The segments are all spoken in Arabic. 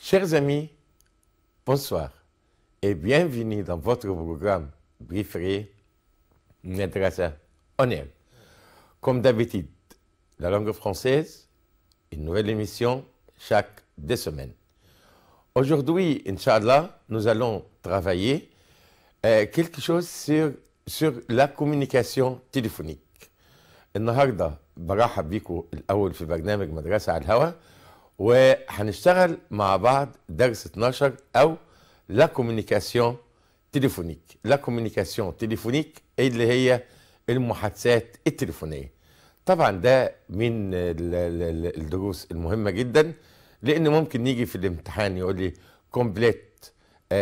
Chers amis, bonsoir et bienvenue dans votre programme Brieferé Madrasa en Comme d'habitude, la langue française, une nouvelle émission chaque deux semaines. Aujourd'hui, Inch'Allah, nous allons travailler euh, quelque chose sur, sur la communication téléphonique. naharda برحب بيكم الاول في برنامج مدرسه على الهواء وهنشتغل مع بعض درس 12 او لا كوميونيكاسيون تليفونيك لا كوميونيكاسيون تليفونيك اللي هي المحادثات التليفونيه طبعا ده من الدروس المهمه جدا لان ممكن نيجي في الامتحان يقول لي كومبليت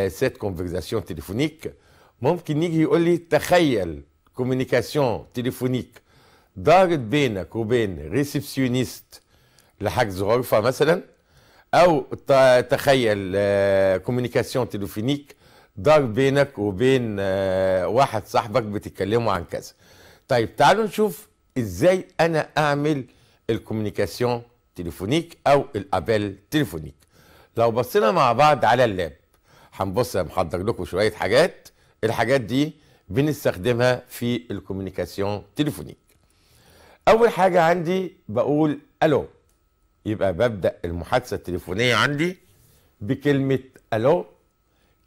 سيت كونفرزاسيون تليفونيك ممكن يجي يقول لي تخيل كوميونيكاسيون تليفونيك دارت بينك وبين ريسبسيونيست لحجز غرفه مثلا او تخيل كوميونيكاسيون تليفونيك دار بينك وبين آه، واحد صاحبك بتتكلموا عن كذا طيب تعالوا نشوف ازاي انا اعمل الكوميونيكاسيون تليفونيك او الابل تليفونيك لو بصينا مع بعض على اللاب هنبص محضر لكم شويه حاجات الحاجات دي بنستخدمها في الكوميونيكاسيون تليفونيك اول حاجه عندي بقول الو يبقى ببدا المحادثه التليفونيه عندي بكلمه الو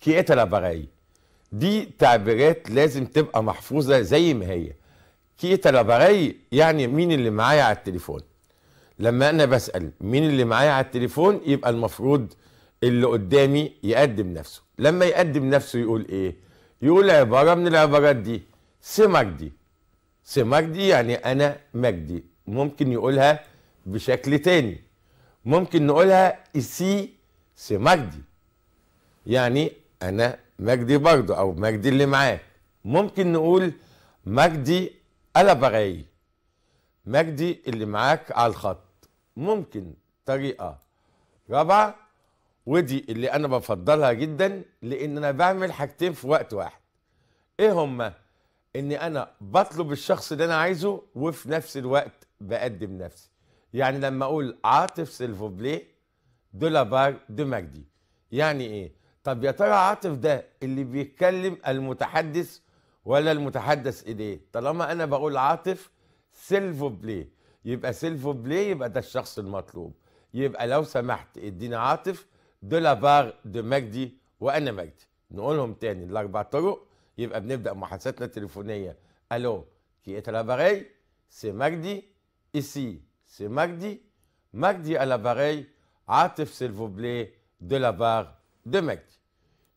كيتا إيه لافاغاي دي تعبيرات لازم تبقى محفوظه زي ما هي كيتا إيه لافاغاي يعني مين اللي معايا على التليفون لما انا بسال مين اللي معايا على التليفون يبقى المفروض اللي قدامي يقدم نفسه لما يقدم نفسه يقول ايه يقول عباره من العبارات دي سمك دي مجدي يعني انا مجدي ممكن يقولها بشكل تاني ممكن نقولها اسي مجدي يعني انا مجدي برضو او مجدي اللي معاه ممكن نقول مجدي بغاي مجدي اللي معاك على الخط ممكن طريقه رابعه ودي اللي انا بفضلها جدا لان انا بعمل حاجتين في وقت واحد ايه هما اني انا بطلب الشخص اللي انا عايزه وفي نفس الوقت بقدم نفسي يعني لما اقول عاطف سيلفوبلي دو لابار دو مجدي يعني ايه طب يا ترى عاطف ده اللي بيتكلم المتحدث ولا المتحدث اليه طالما انا بقول عاطف سيلفو بلي يبقى سيلفو بلي يبقى ده الشخص المطلوب يبقى لو سمحت اديني عاطف دو لابار دو مجدي وانا مجدي نقولهم تاني الاربع طرق يبقى بنبدا محادثاتنا التليفونيه الو كي ات لاباري سي مجدي ايسي سي مجدي مجدي Magdi à عاطف سيلفو بلي دو لابار دو مجدي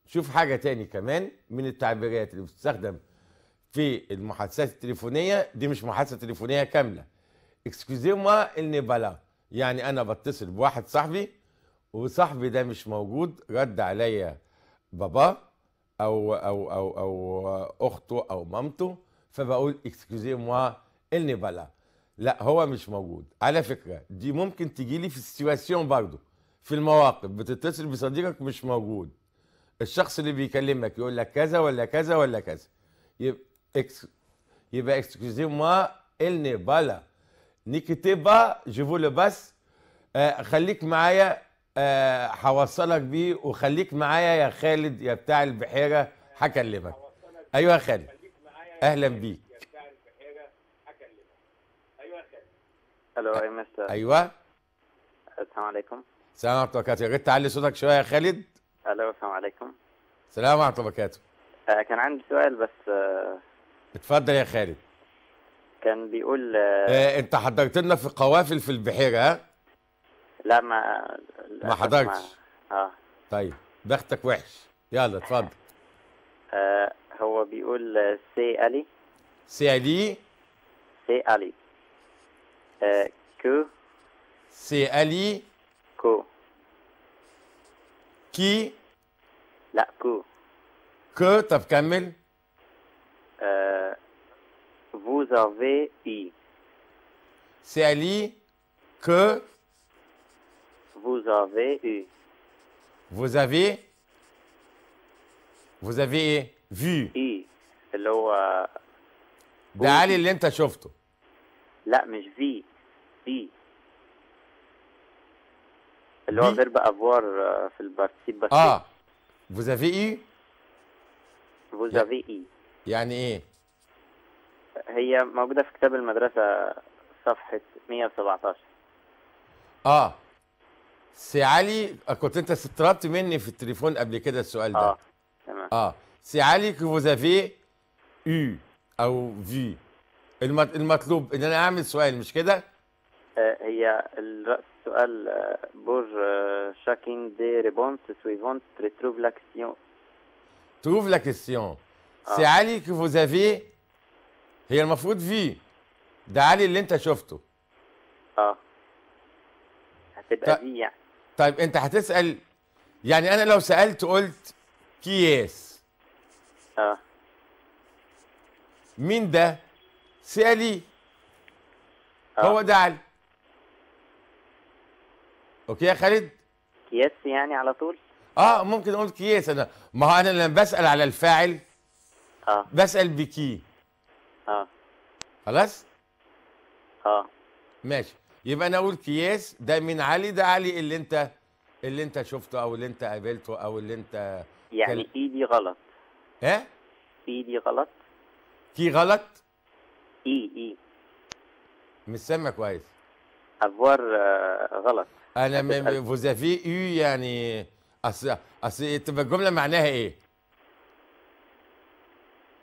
شوف حاجه تاني كمان من التعبيرات اللي بتستخدم في المحادثات التليفونيه دي مش محادثه تليفونيه كامله اكسكيوزيما اني بلا يعني انا بتصل بواحد صاحبي وصاحبي ده مش موجود رد عليا باباه او او او او اخته او مامته فبقول اكسكيوزي موا اني بلا لا هو مش موجود على فكره دي ممكن تجي لي في السيتواسيون برضه في المواقف بتتصل بصديقك مش موجود الشخص اللي بيكلمك يقول لك كذا ولا كذا ولا كذا يبقى اكس يبقى اكسكيوزي موا اني بلا نيكيتي با جو فو لو بس خليك معايا آه، هوصلك بيه وخليك معايا يا خالد يا بتاع البحيره هكلمك ايوه يا خالد اهلا بيك الو اي مستر ايوه السلام عليكم السلام ورحمه الله وبركاته يا ريت تعلي صوتك شويه يا خالد الو السلام عليكم السلام ورحمه الله وبركاته آه، كان عندي سؤال بس آه اتفضل يا خالد كان بيقول آه, آه، انت حضرت لنا في قوافل في البحيره ها لا ما ما حضرتش اه طيب بختك وحش يلا اتفضل آه هو بيقول سي الي سي الي سي الي آه كو سي الي كو كي لا كو كو طب كمل آه vous avez سي الي كو vous avez eu. Vous avez vous avez vu اي اللي هو ده علي اللي انت شفته لا مش في في اللي هو فيرب افوار في البارتيب بس اه vous avez eu vous avez eu يعني ايه هي موجوده في كتاب المدرسه صفحه 117 اه سي علي كنت انت استطردت مني في التليفون قبل كده السؤال ده اه تمام اه سي علي كو فوزافي يو او في المطلوب ان انا اعمل سؤال مش كده؟ آه، هي الراس السؤال آه، بور شاكين دي ريبونس سويفونت تروف لا كيستيون تروف لا كيستيون سي علي كو فوز افي هي المفروض في ده علي اللي انت شفته اه هتبقى في يعني طيب انت هتسال يعني انا لو سالت قلت كياس اه مين ده سالي آه. هو ده علي اوكي يا خالد كياس يعني على طول اه ممكن اقول كياس انا ما هو انا لما بسال على الفاعل اه بسال بكي اه خلاص اه ماشي يبقى انا اقول كياس ده من علي ده علي اللي انت اللي انت شفته او اللي انت قابلته او اللي انت يعني كان... ايدي غلط ها ايدي غلط كي غلط اي اي مش سامع كويس افوار آه، غلط انا من فوزافي اي يعني اصل اصل تبقى الجمله معناها ايه؟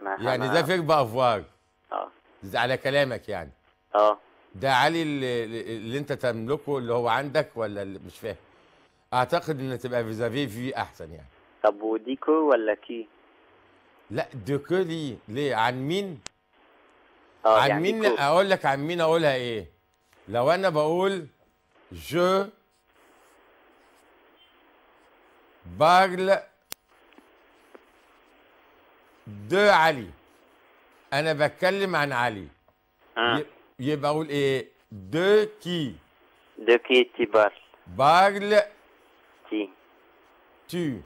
يعني ده فيك بافوار اه على كلامك يعني اه ده علي اللي, اللي انت تملكه اللي هو عندك ولا اللي مش فاهم اعتقد ان تبقى فيزافي في احسن يعني طب وديكو ولا كي لا ديكو دي ليه عن مين اه عن يعني مين كو. اقول لك عن مين اقولها ايه لو انا بقول جو بارل دو علي انا بتكلم عن علي آه. يي باول اي دو كي دو كي تي بار بارل تي تي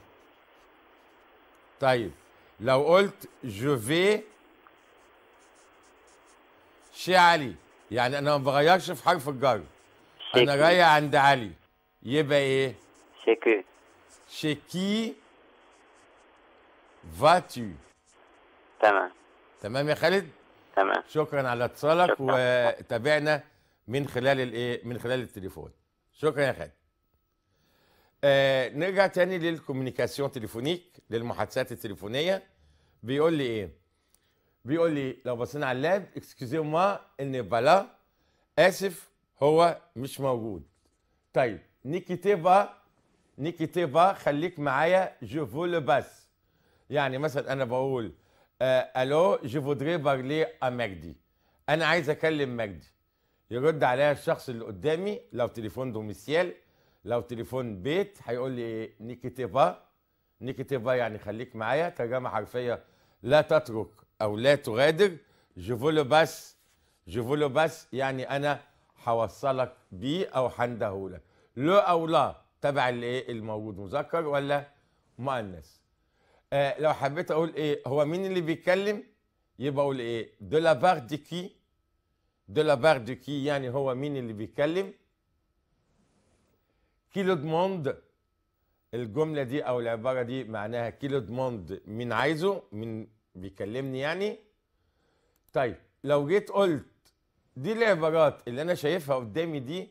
طيب لو قلت جو في شي علي يعني انا ما بغيرش في حرف الجر انا جاي عند علي يبقى ايه شيكي شيكي فاتو تمام تمام يا خالد تمام شكرا على اتصالك وتابعنا من خلال الايه من خلال التليفون شكرا يا خالد آه نرجع تاني للكوميونيكاسيون تليفونيك للمحادثات التليفونيه بيقول لي ايه بيقول لي لو بصينا على اللاب اكسكيوزي ما ان بلا اسف هو مش موجود طيب نيكيتيفا نيكيتيفا خليك معايا جو فو لو باس يعني مثلا انا بقول آه، الو جو فودري بارلي ا مجدي انا عايز اكلم مجدي يرد عليا الشخص اللي قدامي لو تليفون دوميسيال لو تليفون بيت هيقول لي ايه نيكيتيفا نيكيتيفا يعني خليك معايا ترجمه حرفيه لا تترك او لا تغادر جيفولو باس جيفولو باس يعني انا هوصلك بيه او هندهولك لو او لا تبع الايه الموجود مذكر ولا مؤنث آه لو حبيت اقول ايه هو مين اللي بيتكلم يبقى اقول ايه دو لا بار دي كي دو لا بار دي كي يعني هو مين اللي بيتكلم كيلو دوموند الجمله دي او العباره دي معناها كيلو دوموند مين عايزه مين بيكلمني يعني طيب لو جيت قلت دي العبارات اللي انا شايفها قدامي دي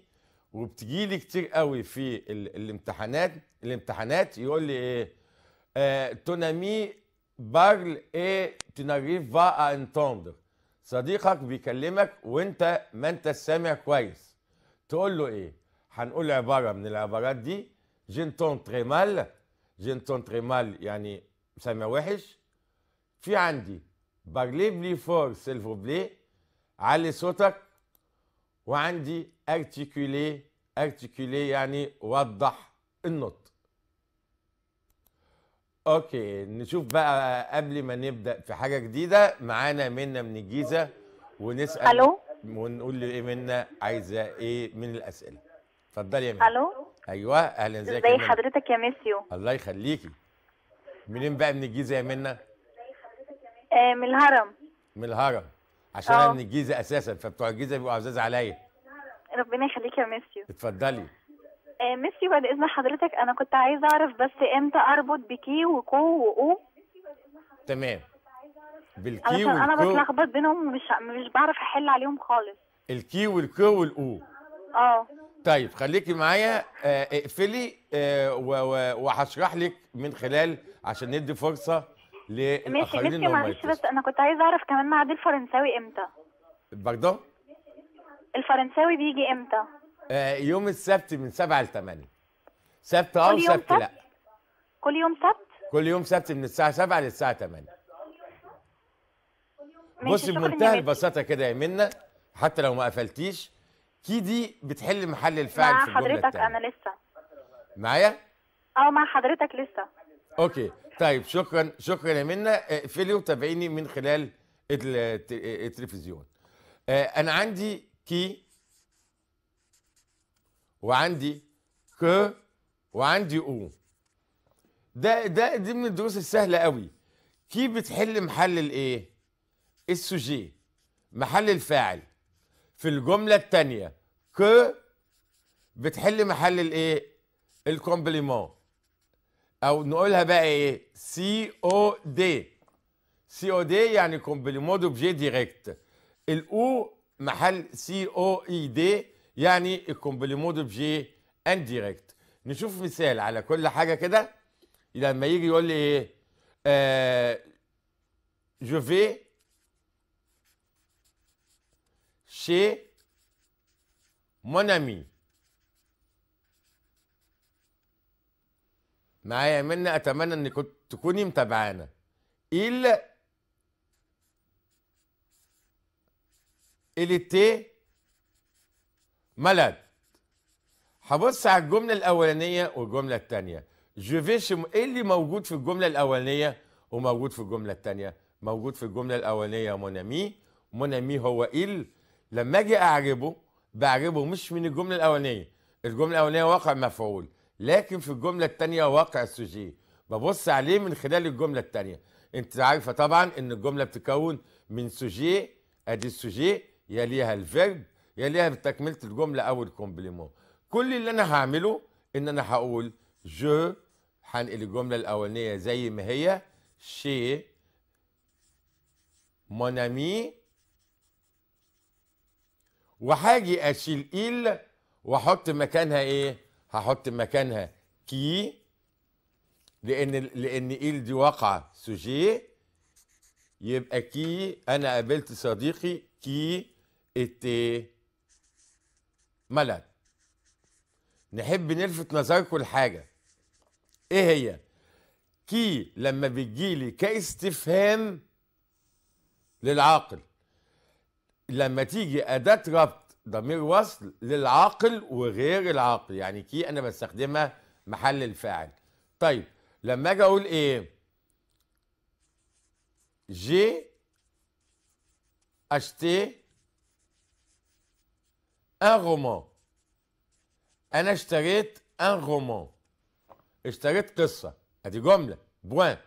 وبتجيلي كتير قوي في الامتحانات الامتحانات يقول لي ايه euh, ton ami parle et tu n'arrives pas à entendre صديقك بيكلمك وانت ما انت سامع كويس تقول له ايه هنقول عباره من العبارات دي جنتون تري مال جنتون تري مال يعني سامع وحش في عندي بارلي بلي فور سيلفو بلي علي صوتك وعندي ارتيكولي ارتيكولي يعني وضح النطق اوكي نشوف بقى قبل ما نبدا في حاجه جديده معانا منا من الجيزه ونسال الو ونقول لايه منا عايزه ايه من الاسئله اتفضلي يا منى الو ايوه اهلا ازيك ازي حضرتك يا ميسيو الله يخليكي منين بقى من الجيزه يا منا آه، من الهرم من الهرم عشان أوه. انا آه. من الجيزه اساسا فبتوع الجيزه بيبقوا عزاز عليا ربنا يخليك يا ميسيو اتفضلي آه، ميسي بعد اذن حضرتك انا كنت عايزه اعرف بس امتى اربط بكي وكو واو تمام بالكي والكو انا بتلخبط بينهم مش مش بعرف احل عليهم خالص الكي والكو والاو اه طيب خليكي معايا آه، اقفلي آه، وهشرح لك من خلال عشان ندي فرصه للاخرين ماشي معلش بس انا كنت عايزه اعرف كمان معاد الفرنساوي امتى؟ برضه الفرنساوي بيجي امتى؟ آه، يوم السبت من 7 ل 8 سبت اه وسبت لا كل يوم سبت كل يوم سبت من الساعه 7 للساعه 8 بصي بمنتهى البساطه كده يا منى حتى لو ما قفلتيش كي دي بتحل محل الفعل مع في الجمله حضرتك التانية. انا لسه معايا اه مع حضرتك لسه اوكي طيب شكرا شكرا يا منى آه، اقفلي وتابعيني من خلال آه، التلفزيون انا عندي كي وعندي ك وعندي او ده ده دي من الدروس السهله قوي كي بتحل محل الايه السوجي محل الفاعل في الجمله الثانيه ك بتحل محل الايه الكومبليمون او نقولها بقى ايه سي او دي سي او دي يعني كومبليمون دوبجي ديريكت الاو محل سي او اي دي يعني الكومبليمود دو بجي انديركت نشوف مثال على كل حاجه كده لما يجي يقول لي ايه جو في شي مونامي معايا منا اتمنى ان كنت تكوني متابعانا il il était ملل هبص على الجمله الاولانيه والجمله الثانيه جوفيش ايه اللي موجود في الجمله الاولانيه وموجود في الجمله الثانيه موجود في الجمله الاولانيه مونامي مونامي هو إيه إل لما اجي أعجبه بعجبه مش من الجمله الاولانيه الجمله الاولانيه واقع مفعول لكن في الجمله الثانيه واقع سوجي ببص عليه من خلال الجمله الثانيه انت عارفه طبعا ان الجمله بتكون من سوجي ادي السوجي يليها الفيرب يليها يعني بتكمله الجمله او الكومبليمون كل اللي انا هعمله ان انا هقول جو هنقل الجمله الاولانيه زي ما هي شي مونامي وهاجي اشيل إل واحط مكانها ايه هحط مكانها كي لان لان إل دي واقعه سوجي يبقى كي انا قابلت صديقي كي اتي ملل نحب نلفت نظركم لحاجه ايه هي كي لما بتجيلي كاستفهام للعاقل لما تيجي اداه ربط ضمير وصل للعاقل وغير العاقل يعني كي انا بستخدمها محل الفاعل طيب لما اجي اقول ايه جي اشتي ان رومان انا اشتريت ان رومان اشتريت قصه ادي جمله بوان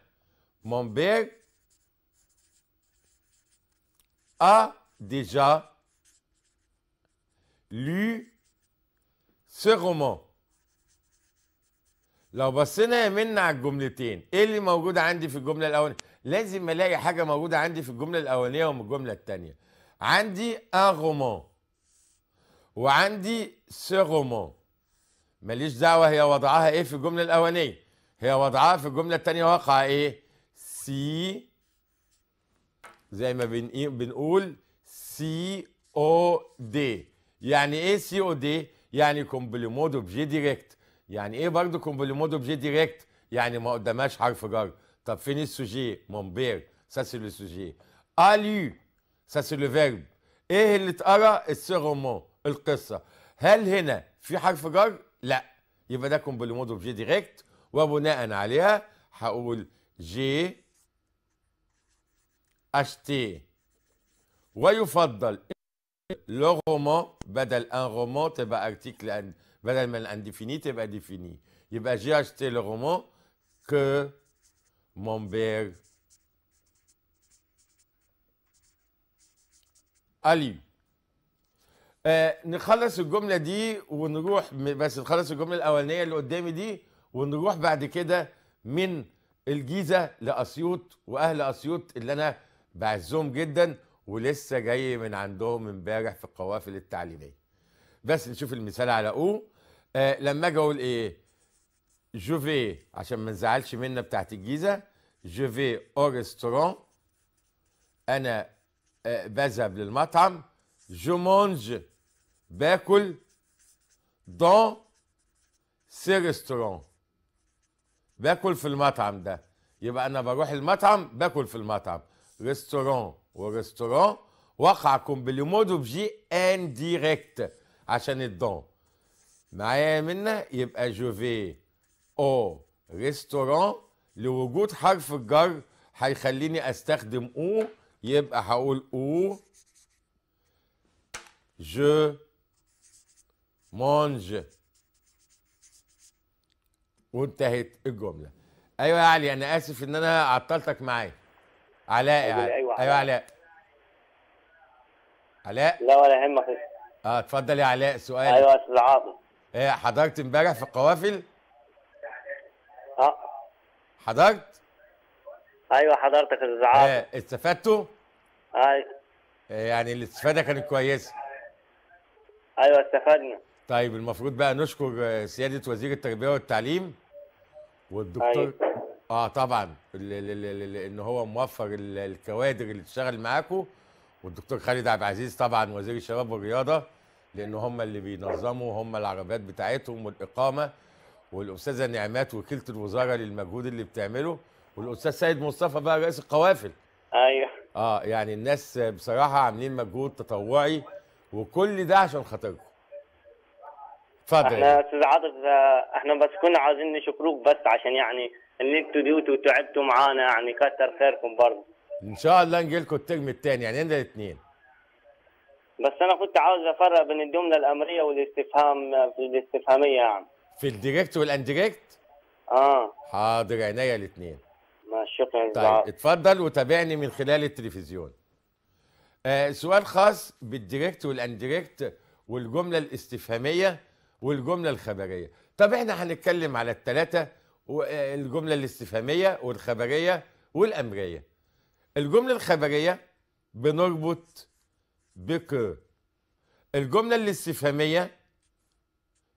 مون بير ا ديجا لو سي رومان لو بصينا يا منا على الجملتين ايه اللي موجود عندي في الجمله الاولانيه لازم الاقي حاجه موجوده عندي في الجمله الاولانيه ومن الجمله الثانيه عندي ان رومان وعندي سيغومون ماليش دعوة هي وضعها إيه في الجملة الأولانية هي وضعها في الجملة الثانية واقعة إيه سي زي ما بنقول سي او دي يعني ايه سي او دي يعني كومبليمون اوبجي ديريكت يعني ايه برضه كومبليمون اوبجي ديريكت يعني ما قدامهاش حرف جر طب فين السوجي مون سا سي لو سوجي الو سا سي لو فيرب ايه اللي اتقرا السيرومون القصه هل هنا في حرف جر لا يبقى ده كومبلي كومبليمون جي ديريكت وبناء عليها هقول جي اش تي ويفضل لو رومون بدل ان رومون تبقى ارتيكل ان بدل من انديفيني تبقى ديفيني يبقى جي اش تي لو رومون كو مون بير الي آه نخلص الجمله دي ونروح بس نخلص الجمله الاولانيه اللي قدامي دي ونروح بعد كده من الجيزه لاسيوط واهل اسيوط اللي انا بعزهم جدا ولسه جاي من عندهم امبارح في القوافل التعليميه بس نشوف المثال على او آه لما اجي اقول ايه جوفي عشان ما نزعلش منا بتاعت الجيزه جوفي او ريستوران انا آه بذهب للمطعم مونج باكل دون سي ريستورون باكل في المطعم ده يبقى انا بروح المطعم باكل في المطعم ريستورون وريستورون وقعكم باليومو دوبجي ان ديريكت عشان الدون معايا منا يبقى جو في او ريستورون لوجود حرف الجر هيخليني استخدم او يبقى هقول او جو مونج وانتهت إيه الجمله ايوه يا علي انا اسف ان انا عطلتك معايا علاء يا أيوة, أيوة،, أيوة, ايوه علاء علاء لا ولا يهمك اه اتفضل يا علاء سؤال ايوه يا عاطف ايه حضرت امبارح في القوافل؟ اه حضرت؟ ايوه حضرتك يا عاطف ايه استفدتوا؟ ايوه إيه، يعني الاستفاده كانت كويسه ايوه استفدنا طيب المفروض بقى نشكر آه، سياده وزير التربيه والتعليم والدكتور أيوة. اه طبعا ان هو موفر الكوادر اللي تشتغل معاكم والدكتور خالد عبد العزيز طبعا وزير الشباب والرياضه لان هم اللي بينظموا هم العربيات بتاعتهم والاقامه والاستاذه نعمات وكيله الوزاره للمجهود اللي بتعمله والاستاذ سيد مصطفى بقى رئيس القوافل ايوه اه يعني الناس بصراحه عاملين مجهود تطوعي وكل ده عشان خاطركم تفضل احنا استاذ عاطف احنا بس كنا عايزين نشكروك بس عشان يعني ان انتوا ديوتوا وتعبتوا معانا يعني كتر خيركم برضه ان شاء الله نجي لكم التجم الثاني يعني عندنا الاثنين بس انا كنت عاوز افرق بين الجمله الامريه والاستفهام في الاستفهاميه يعني في الديركت والانديركت اه حاضر عينيا الاثنين ماشي شكرا طيب بعض. اتفضل وتابعني من خلال التلفزيون آه سؤال خاص بالديركت والانديركت والجمله الاستفهاميه والجمله الخبريه طب احنا هنتكلم على الثلاثه والجمله آه، الاستفهاميه والخبريه والامريه الجمله الخبريه بنربط بك الجمله الاستفهاميه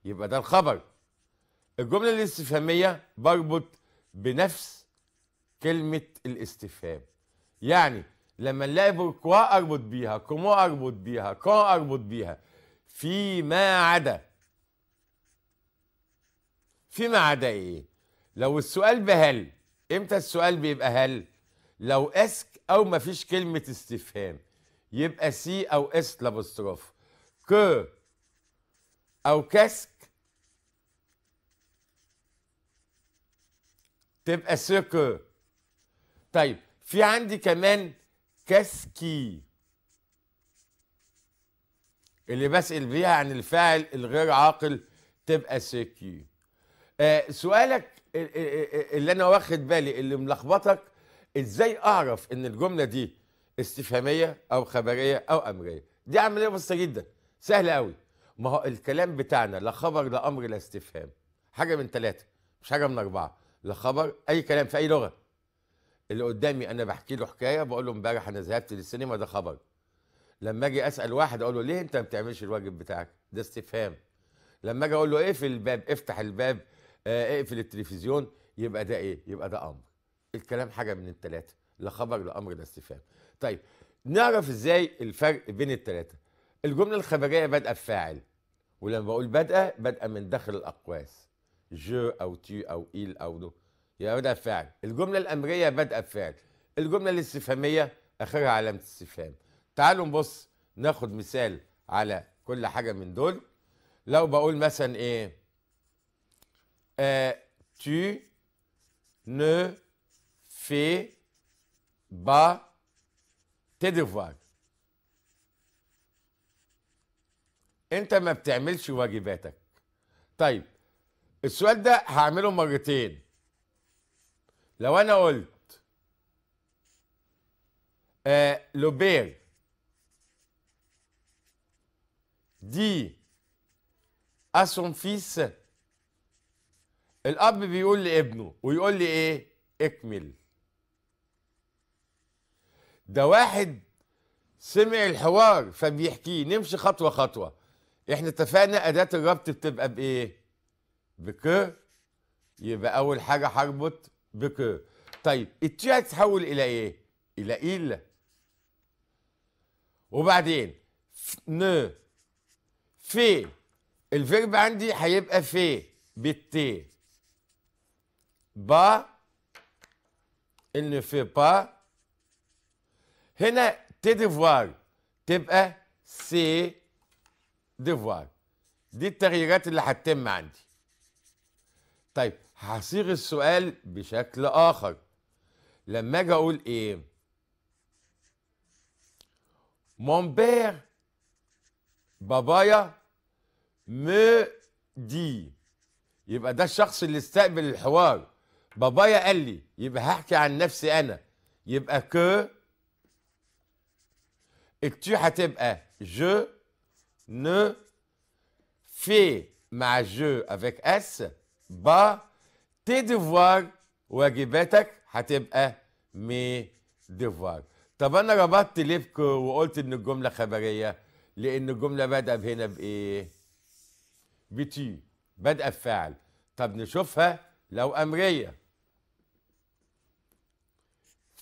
يبقى ده الخبر الجمله الاستفهاميه بربط بنفس كلمه الاستفهام يعني لما نلاقي بركوا اربط بيها كومو اربط بيها كو اربط بيها فيما عدا فيما عدا ايه لو السؤال بهل امتى السؤال بيبقى هل لو اسك او مفيش كلمه استفهام يبقى سي او اس لابوستروف ك او كاسك تبقى سك طيب في عندي كمان كاسكي اللي بسأل بيها عن الفاعل الغير عاقل تبقى سكي آه، سؤالك اللي انا واخد بالي اللي ملخبطك ازاي اعرف ان الجمله دي استفهاميه او خبريه او امريه دي عمليه بسيطه جدا سهله قوي ما هو الكلام بتاعنا لا خبر لا امر لا استفهام حاجه من ثلاثه مش حاجه من اربعه لا خبر اي كلام في اي لغه اللي قدامي انا بحكي له حكايه بقول له امبارح انا ذهبت للسينما ده خبر لما اجي اسال واحد اقول له ليه انت ما بتعملش الواجب بتاعك ده استفهام لما اجي اقول له اقفل الباب افتح الباب آه، اقفل التلفزيون يبقى ده ايه يبقى ده امر الكلام حاجه من الثلاثه لا خبر لا امر لا استفهام طيب نعرف ازاي الفرق بين الثلاثه الجمله الخبريه بادئه بفاعل ولما بقول بادئه بادئه من داخل الاقواس جو او تي او ايل او دو يبقى يعني بادئه بفاعل الجمله الامريه بادئه بفاعل الجمله الاستفهاميه اخرها علامه استفهام تعالوا نبص ناخد مثال على كل حاجه من دول لو بقول مثلا ايه tu ne fais pas tes devoirs. انت ما بتعملش واجباتك طيب السؤال ده هعمله مرتين لو à son fils الاب بيقول لابنه ويقول لي ايه اكمل ده واحد سمع الحوار فبيحكيه نمشي خطوه خطوه احنا اتفقنا اداه الربط بتبقى بايه بك يبقى اول حاجه هربط بك طيب التي هتتحول الى ايه الى الا وبعدين ن في الفيرب عندي هيبقى في بالتي با il ne fait pas هنا تي ديفوار تبقى سي ديفوار دي التغييرات اللي هتتم عندي طيب هصيغ السؤال بشكل اخر لما اجي اقول ايه مون بير بابايا مو دي يبقى ده الشخص اللي استقبل الحوار بابايا قال لي يبقى هحكي عن نفسي انا يبقى كو اكتو هتبقى جو نو في مع جو افيك اس با تي ديفوار واجباتك هتبقى مي ديفوار طب انا ربطت ليه بكو وقلت ان الجمله خبريه لان الجمله بادئه هنا بايه بتي بادئه بفعل طب نشوفها لو امريه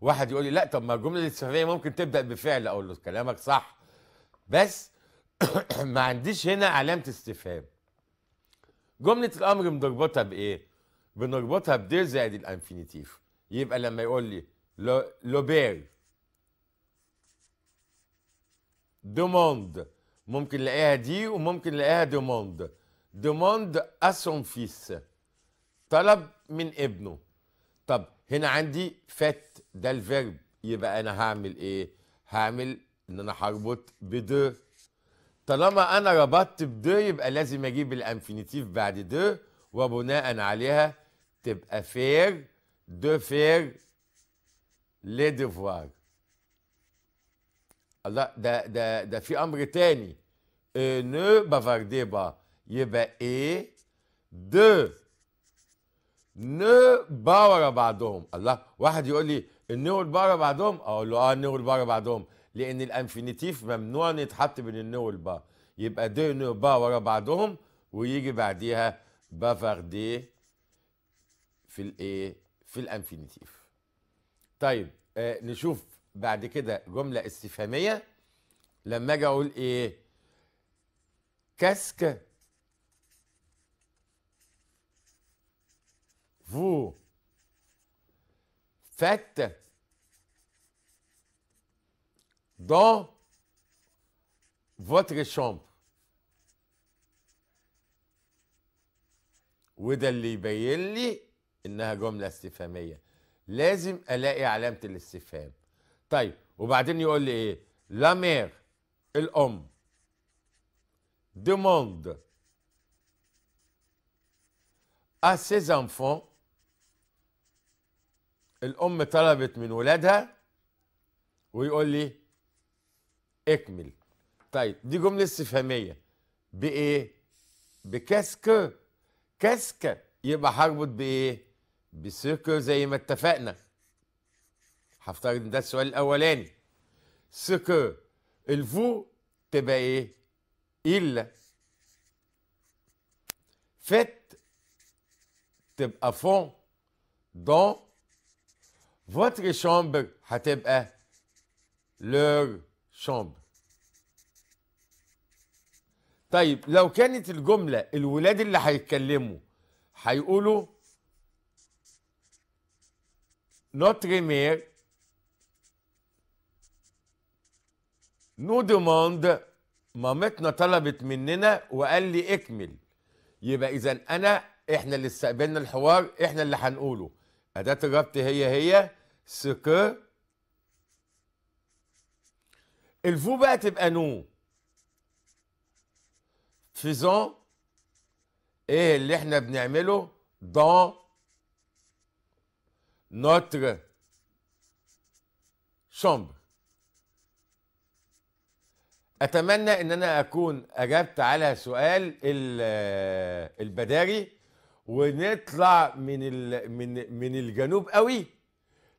واحد يقول لي لا طب ما الجمله الاستفهاميه ممكن تبدا بفعل اقول له كلامك صح بس ما عنديش هنا علامه استفهام جمله الامر بنربطها بايه بنربطها بدير زائد الانفينيتيف يبقى لما يقول لي لوبير دوموند ممكن نلاقيها دي وممكن نلاقيها دوموند دوموند اسون فيس طلب من ابنه طب هنا عندي فات ده الفيرب يبقى انا هعمل ايه هعمل ان انا هربط بدو طالما انا ربطت بدو يبقى لازم اجيب الانفينيتيف بعد دو وبناء عليها تبقى فير دو فير لي ديفوار الله ده ده ده في امر تاني إيه، نو بافاردي با يبقى ايه دو نبارة بعضهم الله واحد يقول لي النو والبارة بعضهم اقول له اه النو والبارة بعضهم لان الانفينيتيف ممنوع ان يتحط بين النو والبا يبقى دو نو با ورا بعضهم ويجي بعديها بافاردي في الايه في الانفينيتيف طيب آه نشوف بعد كده جمله استفهاميه لما اجي اقول ايه كاسك vous faites dans votre chambre وده اللي يبين لي انها جمله استفهاميه لازم الاقي علامه الاستفهام طيب وبعدين يقول لي ايه لا مير الام demande à ses enfants الام طلبت من ولادها ويقول لي اكمل طيب دي جمله استفهاميه بايه بكاسك كاسك يبقى هربط بايه بسك زي ما اتفقنا هفترض ده السؤال الاولاني سك الفو تبقى ايه الا فت تبقى فون دون Votre chambre هتبقى leur chambre. طيب لو كانت الجملة الولاد اللي هيتكلموا هيقولوا نوتر مير نو دوموند مامتنا طلبت مننا وقال لي اكمل يبقى اذا انا احنا اللي استقبلنا الحوار احنا اللي هنقوله اداه الربط هي هي ce que الفوبة تبقى نو فيزون ايه اللي احنا بنعمله دون نوتر chambre. اتمنى ان انا اكون اجبت على سؤال البداري ونطلع من من من الجنوب قوي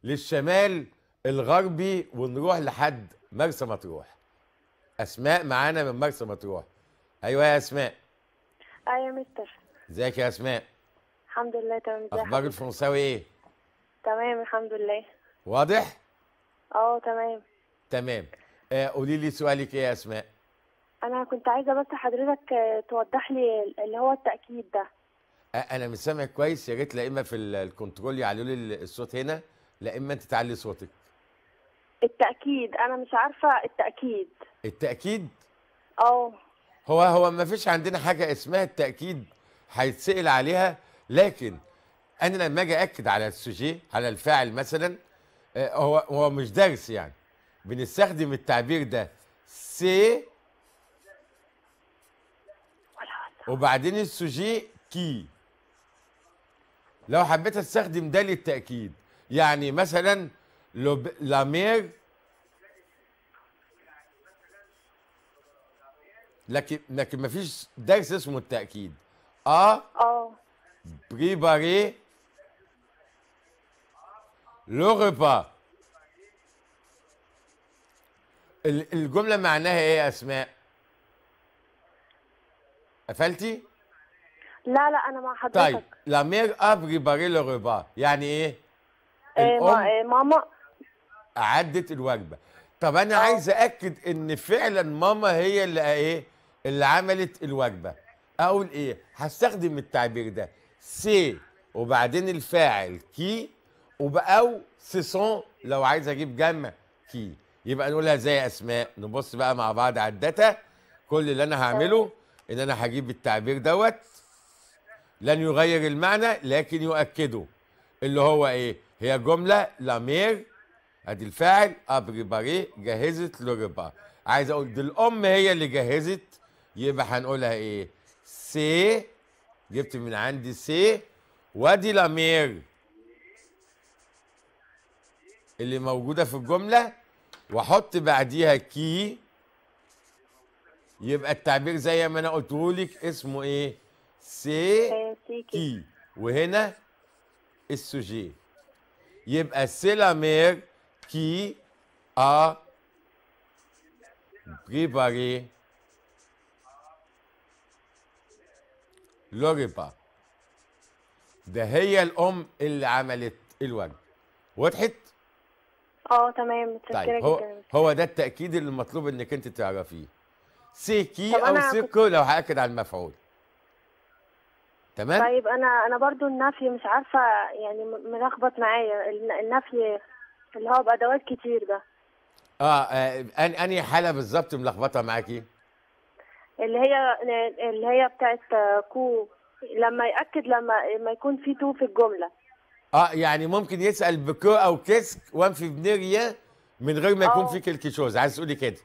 للشمال الغربي ونروح لحد مرسى مطروح اسماء معانا من مرسى مطروح ايوه يا اسماء ايوه يا مستر ازيك يا اسماء الحمد لله تمام اخبار الفرنساوي ايه تمام الحمد لله واضح اه تمام تمام آه، قولي لي سؤالك ايه يا اسماء انا كنت عايزه بس حضرتك آه، توضح لي اللي هو التاكيد ده انا مش سامع كويس يا ريت لا اما في الكنترول يعلوا لي الصوت هنا لا اما انت تعلي صوتك التاكيد انا مش عارفه التاكيد التاكيد اه هو هو ما فيش عندنا حاجه اسمها التاكيد هيتسال عليها لكن انا لما اجي اكد على السوجي على الفاعل مثلا آه، هو هو مش درس يعني بنستخدم التعبير ده سي وبعدين السوجي كي لو حبيت استخدم ده للتاكيد يعني مثلا لوب لامير لكن لكن مفيش درس اسمه التأكيد اه اه بريباري لوغبا الجملة معناها ايه يا اسماء؟ قفلتي؟ لا لا انا مع حضرتك طيب لامير آه، بريباري لو لوغبا يعني ايه؟ آه، الام آه، ماما عدت الوجبه طب انا أوه. عايز اكد ان فعلا ماما هي اللي ايه اللي عملت الوجبه اقول ايه هستخدم التعبير ده سي وبعدين الفاعل كي وباو سيسون لو عايز اجيب جمع كي يبقى نقولها زي اسماء نبص بقى مع بعض عدتها كل اللي انا هعمله ان انا هجيب التعبير دوت لن يغير المعنى لكن يؤكده اللي هو ايه هي جمله لامير ادي الفاعل ابريباري جهزت لوربا عايز اقول دي الام هي اللي جهزت يبقى هنقولها ايه سي جبت من عندي سي وادي لامير اللي موجوده في الجمله واحط بعديها كي يبقى التعبير زي ما انا قلتهولك لك اسمه ايه سي كي وهنا السوجيه يبقى سيلامير كي ا بريباري لوريبا ده هي الام اللي عملت الوجبه وضحت اه تمام طيب هو هو ده التاكيد اللي المطلوب انك انت تعرفيه سي كي او سيكو لو هاكد على المفعول تمام طيب انا انا برضو النفي مش عارفه يعني ملخبط معايا النفي اللي هو بادوات كتير ده اه, آه أن انهي حاله بالظبط ملخبطه معاكي اللي هي اللي هي بتاعت آه، كو لما ياكد لما ما يكون في تو في الجمله اه يعني ممكن يسال بكو او كسك وانفي بنيريا من غير ما يكون في آه. في شوز عايز تقولي كده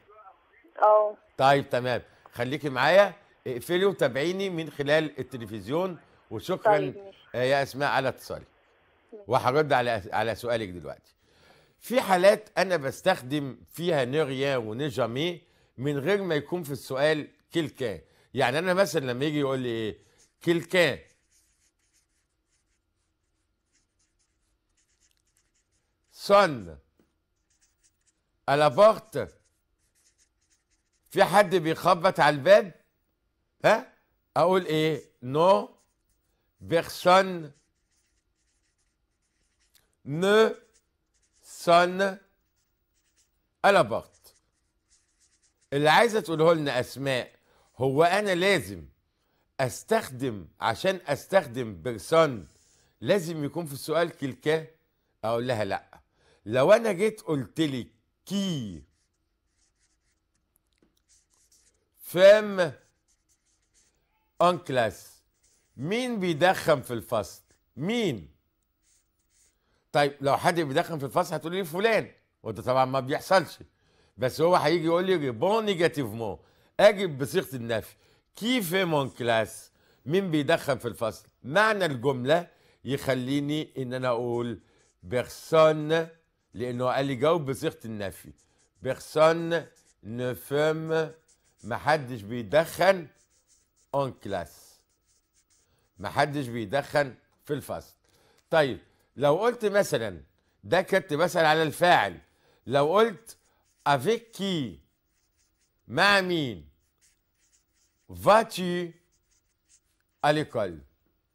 اه طيب تمام خليكي معايا اقفلي وتابعيني من خلال التلفزيون وشكرا طيب. آه، يا اسماء على اتصالك وهرد على على سؤالك دلوقتي في حالات انا بستخدم فيها نيريا ونجامي من غير ما يكون في السؤال كلكا يعني انا مثلا لما يجي يقول لي ايه سون الابورت في حد بيخبط على الباب ها اقول ايه نو بيرسون نو سون على بورت اللي عايزه تقوله لنا اسماء هو انا لازم استخدم عشان استخدم بيرسون لازم يكون في السؤال كلكا اقول لها لا لو انا جيت قلت لك كي فام اون كلاس مين بيدخن في الفصل مين طيب لو حد بيدخن في الفصل هتقول لي فلان وده طبعا ما بيحصلش بس هو هيجي يقول لي بون نيجاتيفمون اجب بصيغه النفي كي في مون كلاس مين بيدخن في الفصل معنى الجمله يخليني ان انا اقول بيرسون لانه قال لي جاوب بصيغه النفي بيرسون نفهم محدش بيدخن اون كلاس محدش بيدخن في الفصل طيب لو قلت مثلا ده كنت مثلا على الفاعل لو قلت افيك كي مع مين فاتي اليكول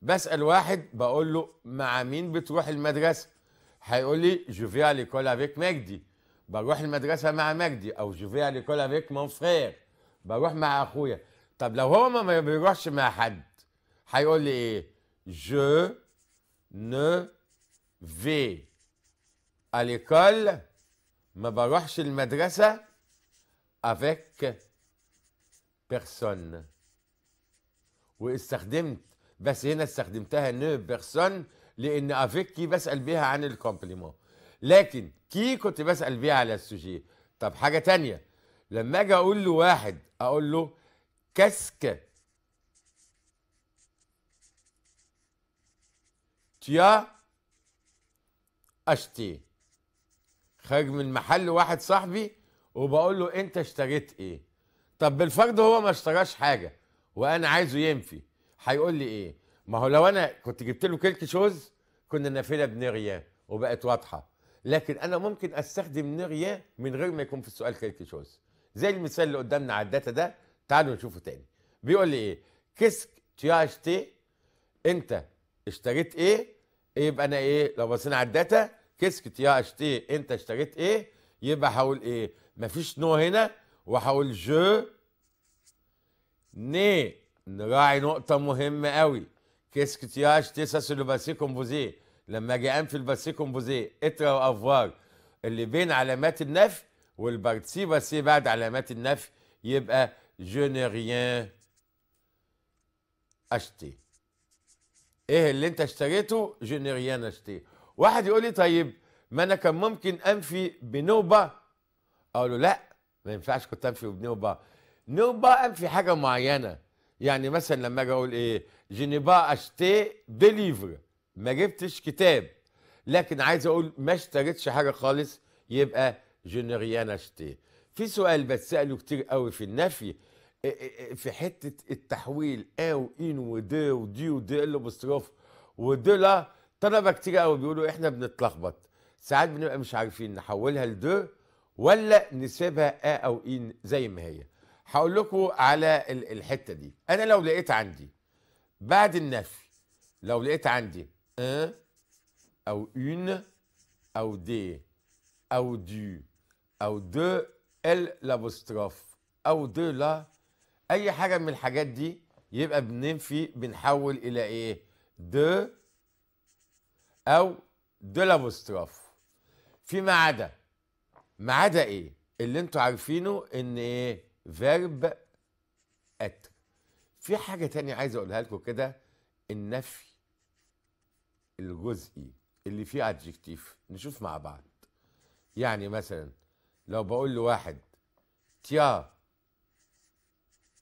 بسال واحد بقول له مع مين بتروح المدرسه هيقول لي جو في اليكول افيك مجدي بروح المدرسه مع مجدي او جو في اليكول افيك مون فرير بروح مع اخويا طب لو هو ما بيروحش مع حد هيقول لي ايه je ne vais à l'école ما بروحش المدرسة avec personne واستخدمت بس هنا استخدمتها ne personne لأن افيك كي بسأل بيها عن الكومبليمون لكن كي كنت بسأل بيها على السوجي طب حاجة تانية لما أجي أقول له واحد أقول له casque. تيا اشتي خارج من محل واحد صاحبي وبقول له انت اشتريت ايه؟ طب بالفرض هو ما اشتراش حاجه وانا عايزه ينفي هيقول لي ايه؟ ما هو لو انا كنت جبت له كلك شوز كنا النافله بنغيا وبقت واضحه لكن انا ممكن استخدم نغيا من غير ما يكون في السؤال كلك شوز زي المثال اللي قدامنا على الداتا ده تعالوا نشوفه تاني بيقول لي ايه كسك تي انت اشتريت ايه يبقى انا ايه لو بصينا على الداتا كسك تي انت اشتريت ايه يبقى هقول ايه مفيش نو هنا وهقول جو ني نراعي نقطه مهمه قوي كسك تياش ساس لو باسي كومبوزي لما اجي انفي الباسي كومبوزي اترا وافوار اللي بين علامات النفي والبارتسي باسي بعد علامات النفي يبقى je n'ai rien اشتي ايه اللي انت اشتريته je n'ai rien acheté واحد يقول لي طيب ما انا كان ممكن انفي بنوبه اقول له لا ما ينفعش كنت انفي بنوبه نوبه انفي حاجه معينه يعني مثلا لما اجي اقول ايه je n'ai pas acheté de livres ما جبتش كتاب لكن عايز اقول ما اشتريتش حاجه خالص يبقى je n'ai rien acheté في سؤال بتساله كتير قوي في النفي إيه، إيه، إيه، في حته التحويل ا وان ود ودي ودي ال ودولا لا طلبه كتير قوي بيقولوا احنا بنتلخبط ساعات بنبقى مش عارفين نحولها لدو ولا نسيبها ا او ان زي ما هي هقول لكم على الحته دي انا لو لقيت عندي بعد النفي لو لقيت عندي ان او اون او دي او دي او دو ال لابوستروف او دو لا اي حاجه من الحاجات دي يبقى بننفي بنحول الى ايه دو او دولابوستراف فيما عدا ما عدا ايه اللي انتوا عارفينه ان ايه فيرب اتر في حاجه تانية عايز اقولها لكم كده النفي الجزئي اللي فيه ادجكتيف نشوف مع بعض يعني مثلا لو بقول لواحد تيا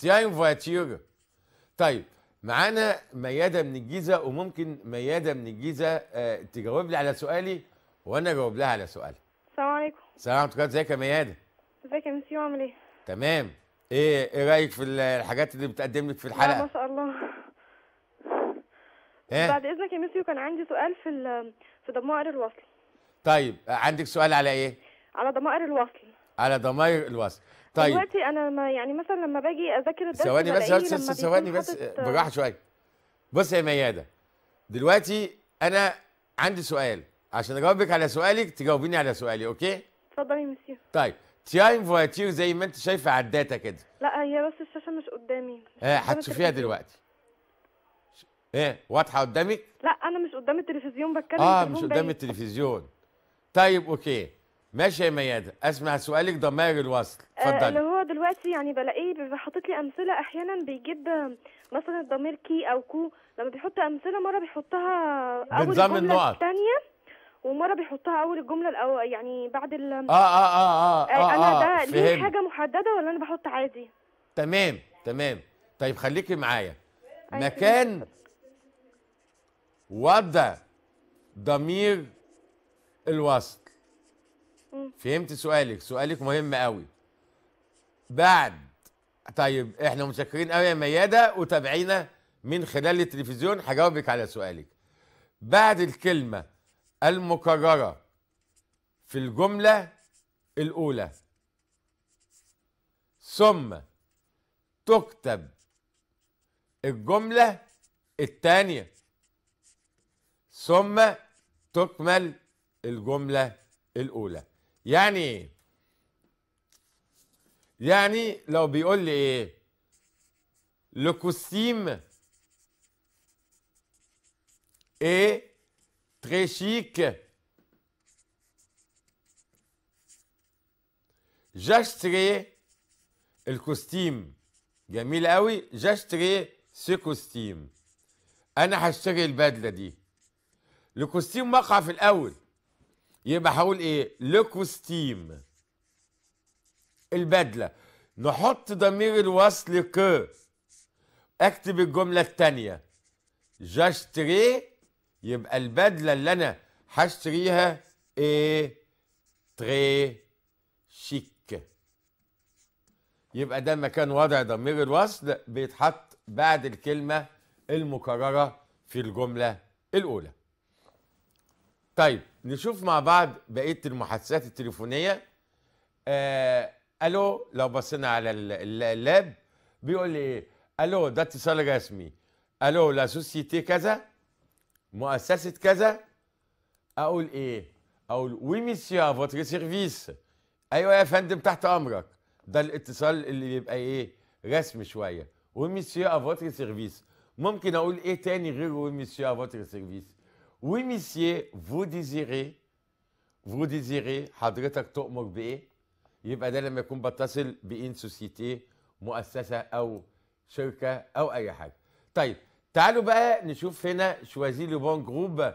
تيان فواتير طيب معانا ميادة من الجيزة وممكن ميادة من الجيزة آه، تجاوب لي على سؤالي وانا اجاوب لها على سؤالي السلام عليكم السلام عليكم ازيك يا ميادة ازيك يا مسيو عامل ايه تمام ايه ايه رايك في الحاجات اللي بتقدم لك في الحلقه ما شاء الله إيه؟ بعد اذنك يا مسيو كان عندي سؤال في في ضمائر الوصل طيب عندك سؤال على ايه على ضمائر الوصل على ضمائر الوصل طيب دلوقتي انا ما يعني مثلا لما باجي اذاكر الدرس ثواني بس بس ثواني بس براحه شويه بص يا مياده دلوقتي انا عندي سؤال عشان اجاوبك على سؤالك تجاوبيني على سؤالي اوكي اتفضلي يا مسيو طيب تيايم فواتير زي ما انت شايفه على الداتا كده لا هي بس الشاشه مش قدامي اه هتشوفيها دلوقتي ايه واضحه قدامك لا انا مش قدام التلفزيون بتكلم اه مش قدام التلفزيون طيب اوكي ماشي يا ميادة اسمع سؤالك ضمائر الوصل آه، اتفضلي آه اللي هو دلوقتي يعني بلاقيه بيبقى حاطط لي امثله احيانا بيجيب مثلا الضمير كي او كو لما بيحط امثله مره بيحطها اول الجمله الثانيه ومره بيحطها اول الجمله الاول يعني بعد ال آه،, اه اه اه اه, آه انا آه ده ليه حاجه محدده ولا انا بحط عادي تمام تمام طيب خليكي معايا أيوة، مكان وضع ضمير الوصل فهمت سؤالك سؤالك مهم قوي بعد طيب احنا متشكرين قوي يا مياده وتابعينا من خلال التلفزيون هجاوبك على سؤالك بعد الكلمه المكرره في الجمله الاولى ثم تكتب الجمله الثانيه ثم تكمل الجمله الاولى يعني ايه يعني لو بيقول لي ايه لوكوسيم ايه تريشيك جاشتري الكوستيم le جميل قوي جاشتري سي كوستيم انا هشتري البدله دي. الكوستيم وقع في الاول يبقى هقول ايه لكوستيم البدله نحط ضمير الوصل ك اكتب الجمله الثانيه جاشتري يبقى البدله اللي انا هشتريها ايه تري شيك يبقى ده مكان وضع ضمير الوصل بيتحط بعد الكلمه المكرره في الجمله الاولى طيب نشوف مع بعض بقيه المحادثات التليفونيه آه الو لو بصينا على اللاب بيقول لي ايه الو ده اتصال رسمي الو لا سوسيتي كذا مؤسسه كذا اقول ايه اقول وي ميسيا فوتر سيرفيس ايوه يا فندم تحت امرك ده الاتصال اللي بيبقى ايه رسمي شويه وي ميسيا فوتر سيرفيس ممكن اقول ايه تاني غير وي ميسيا فوتر سيرفيس Oui, monsieur, vous désirez vous ديزيري حضرتك تؤمر بايه يبقى ده لما يكون بتصل بان سوسيتي مؤسسه او شركه او اي حاجه طيب تعالوا بقى نشوف هنا لو بون جروب آه،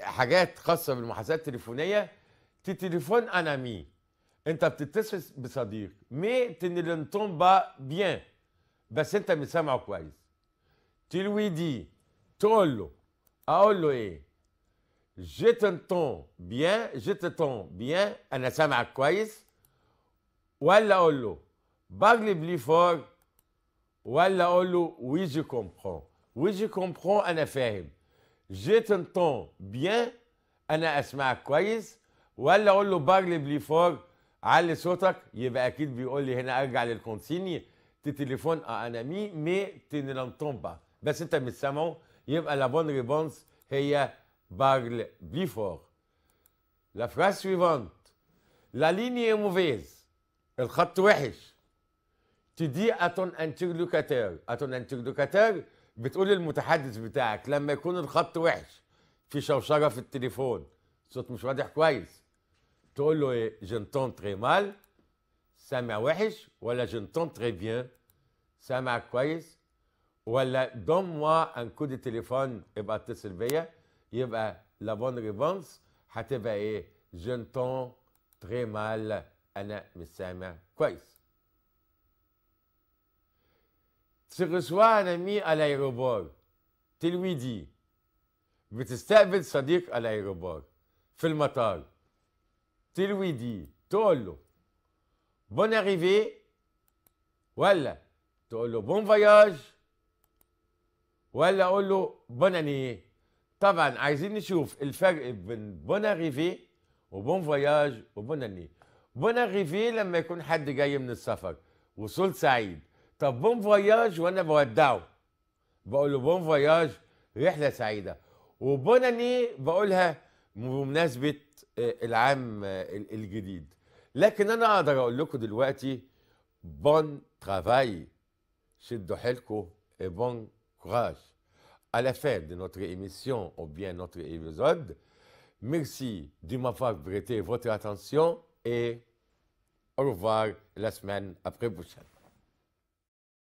حاجات خاصه بالمحادثات التليفونيه تي تليفون امي انت بتتصل بصديق مي تنلنتون با بيان بس انت مش سامعه كويس تلوي دي تقول له اقول له ايه جيت انتون بيان جيت تون بيان انا سامعك كويس ولا اقول له بارلي بلي فور ولا اقول له وي جي كومبرون وي جي كومبرون انا فاهم جيت انتون بيان انا اسمعك كويس ولا اقول له بارلي بلي فور علي صوتك يبقى اكيد بيقول لي هنا ارجع للكونسيني تي تليفون ا انامي مي تي با بس انت مش سامعه يبقى لابون ريبونس هي بارل بيفور لا فراس سويفونت لا ليني موفيز الخط وحش تدي اتون انترلوكاتير اتون انترلوكاتير بتقول للمتحدث بتاعك لما يكون الخط وحش في شوشره في التليفون صوت مش واضح كويس تقول له ايه جنتون تري مال سامع وحش ولا جنتون تري بيان سامع كويس ولا دون موا ان كود تليفون يبقى اتصل بيا يبقى لا بون ريبونس هتبقى ايه؟ جنتون تري مال انا مش سامع كويس. تي ريسوا ان امي على الايروبور Tu lui بتستقبل صديق على الايروبور في المطار تلوي دي تقول له بون اريفي ولا تقول له بون فياج ولا اقول له بوناني إيه؟ طبعا عايزين نشوف الفرق بين بونا ريفي وبون فواياج وبوناني بونا ريفي لما يكون حد جاي من السفر وصول سعيد طب بون فواياج وانا بودعه بقول له بون فواياج رحله سعيده وبوناني بقولها بمناسبه آه، العام آه، الجديد لكن انا اقدر اقول لكم دلوقتي بون ترافاي شدوا حيلكم بون courage. À la fin de notre émission ou bien notre épisode, merci de m'avoir prêté votre attention et au revoir la semaine après prochaine.